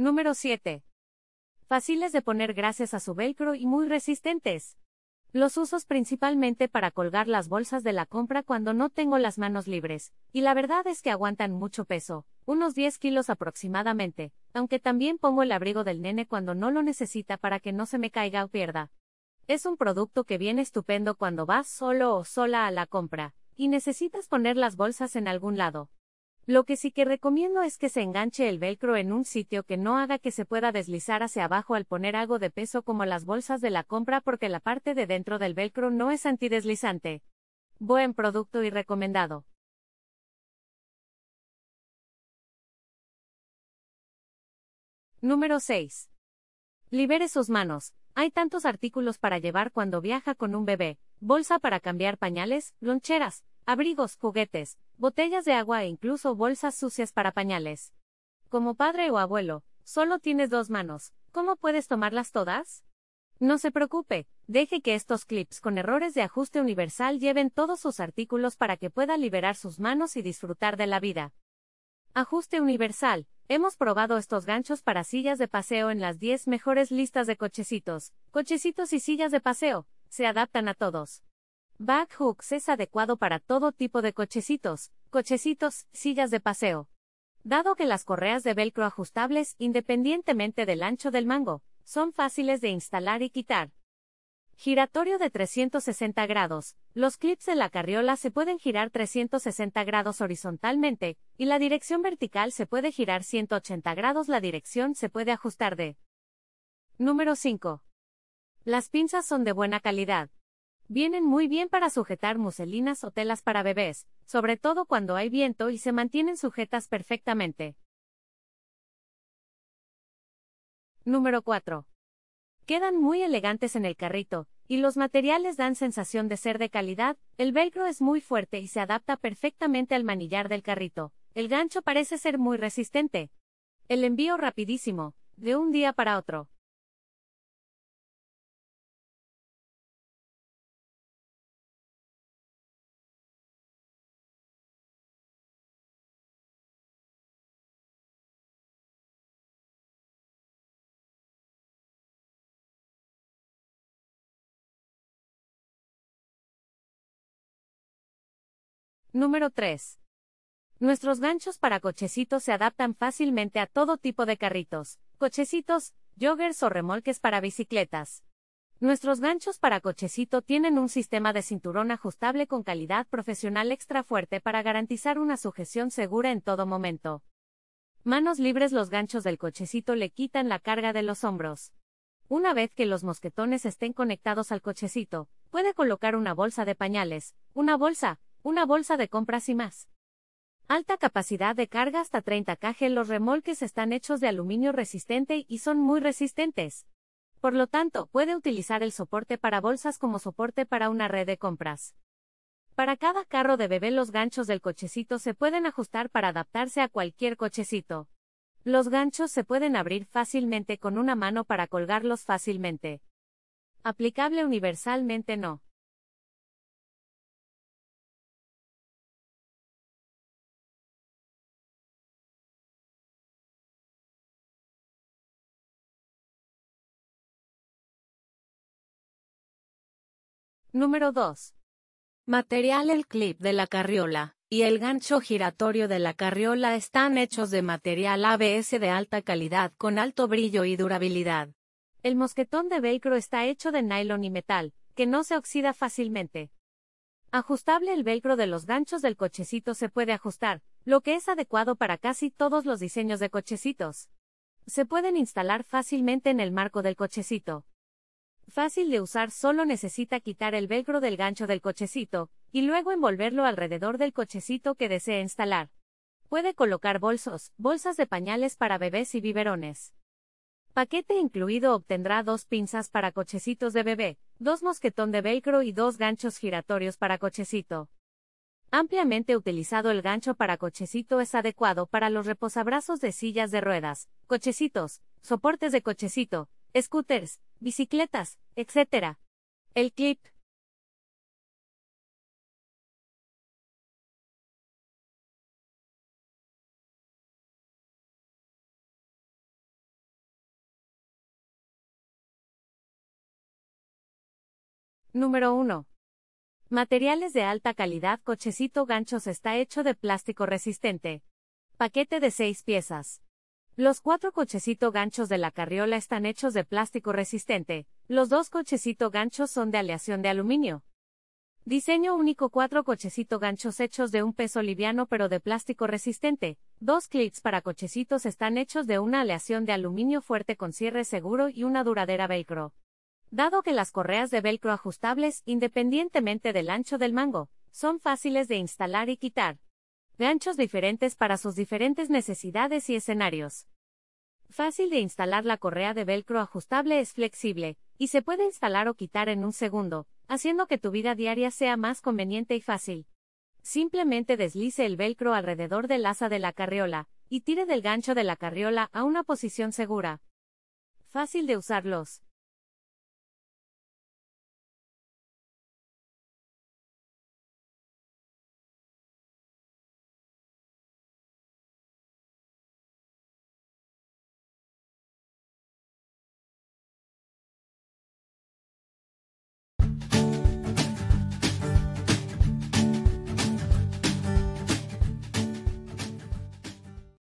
Número 7. Fáciles de poner gracias a su velcro y muy resistentes. Los usos principalmente para colgar las bolsas de la compra cuando no tengo las manos libres, y la verdad es que aguantan mucho peso, unos 10 kilos aproximadamente, aunque también pongo el abrigo del nene cuando no lo necesita para que no se me caiga o pierda. Es un producto que viene estupendo cuando vas solo o sola a la compra, y necesitas poner las bolsas en algún lado. Lo que sí que recomiendo es que se enganche el velcro en un sitio que no haga que se pueda deslizar hacia abajo al poner algo de peso como las bolsas de la compra porque la parte de dentro del velcro no es antideslizante. Buen producto y recomendado. Número 6. Libere sus manos. Hay tantos artículos para llevar cuando viaja con un bebé, bolsa para cambiar pañales, loncheras, abrigos, juguetes, botellas de agua e incluso bolsas sucias para pañales. Como padre o abuelo, solo tienes dos manos, ¿cómo puedes tomarlas todas? No se preocupe, deje que estos clips con errores de ajuste universal lleven todos sus artículos para que pueda liberar sus manos y disfrutar de la vida. Ajuste universal. Hemos probado estos ganchos para sillas de paseo en las 10 mejores listas de cochecitos. Cochecitos y sillas de paseo se adaptan a todos. Hooks es adecuado para todo tipo de cochecitos, cochecitos, sillas de paseo. Dado que las correas de velcro ajustables, independientemente del ancho del mango, son fáciles de instalar y quitar. Giratorio de 360 grados. Los clips de la carriola se pueden girar 360 grados horizontalmente, y la dirección vertical se puede girar 180 grados. La dirección se puede ajustar de. Número 5. Las pinzas son de buena calidad Vienen muy bien para sujetar muselinas o telas para bebés, sobre todo cuando hay viento y se mantienen sujetas perfectamente. Número 4. Quedan muy elegantes en el carrito, y los materiales dan sensación de ser de calidad, el velcro es muy fuerte y se adapta perfectamente al manillar del carrito, el gancho parece ser muy resistente. El envío rapidísimo, de un día para otro. Número 3. Nuestros ganchos para cochecitos se adaptan fácilmente a todo tipo de carritos, cochecitos, joggers o remolques para bicicletas. Nuestros ganchos para cochecito tienen un sistema de cinturón ajustable con calidad profesional extra fuerte para garantizar una sujeción segura en todo momento. Manos libres los ganchos del cochecito le quitan la carga de los hombros. Una vez que los mosquetones estén conectados al cochecito, puede colocar una bolsa de pañales, una bolsa, una bolsa de compras y más. Alta capacidad de carga hasta 30 kg. Los remolques están hechos de aluminio resistente y son muy resistentes. Por lo tanto, puede utilizar el soporte para bolsas como soporte para una red de compras. Para cada carro de bebé los ganchos del cochecito se pueden ajustar para adaptarse a cualquier cochecito. Los ganchos se pueden abrir fácilmente con una mano para colgarlos fácilmente. Aplicable universalmente no. Número 2. Material El clip de la carriola y el gancho giratorio de la carriola están hechos de material ABS de alta calidad con alto brillo y durabilidad. El mosquetón de velcro está hecho de nylon y metal, que no se oxida fácilmente. Ajustable el velcro de los ganchos del cochecito se puede ajustar, lo que es adecuado para casi todos los diseños de cochecitos. Se pueden instalar fácilmente en el marco del cochecito. Fácil de usar, solo necesita quitar el velcro del gancho del cochecito, y luego envolverlo alrededor del cochecito que desee instalar. Puede colocar bolsos, bolsas de pañales para bebés y biberones. Paquete incluido obtendrá dos pinzas para cochecitos de bebé, dos mosquetón de velcro y dos ganchos giratorios para cochecito. Ampliamente utilizado el gancho para cochecito es adecuado para los reposabrazos de sillas de ruedas, cochecitos, soportes de cochecito, scooters, bicicletas, etc. El clip. Número 1. Materiales de alta calidad Cochecito ganchos está hecho de plástico resistente. Paquete de 6 piezas. Los cuatro cochecito ganchos de la carriola están hechos de plástico resistente, los dos cochecito ganchos son de aleación de aluminio. Diseño único cuatro cochecito ganchos hechos de un peso liviano pero de plástico resistente, dos clips para cochecitos están hechos de una aleación de aluminio fuerte con cierre seguro y una duradera velcro. Dado que las correas de velcro ajustables, independientemente del ancho del mango, son fáciles de instalar y quitar, Ganchos diferentes para sus diferentes necesidades y escenarios. Fácil de instalar la correa de velcro ajustable es flexible, y se puede instalar o quitar en un segundo, haciendo que tu vida diaria sea más conveniente y fácil. Simplemente deslice el velcro alrededor del asa de la carriola, y tire del gancho de la carriola a una posición segura. Fácil de usarlos.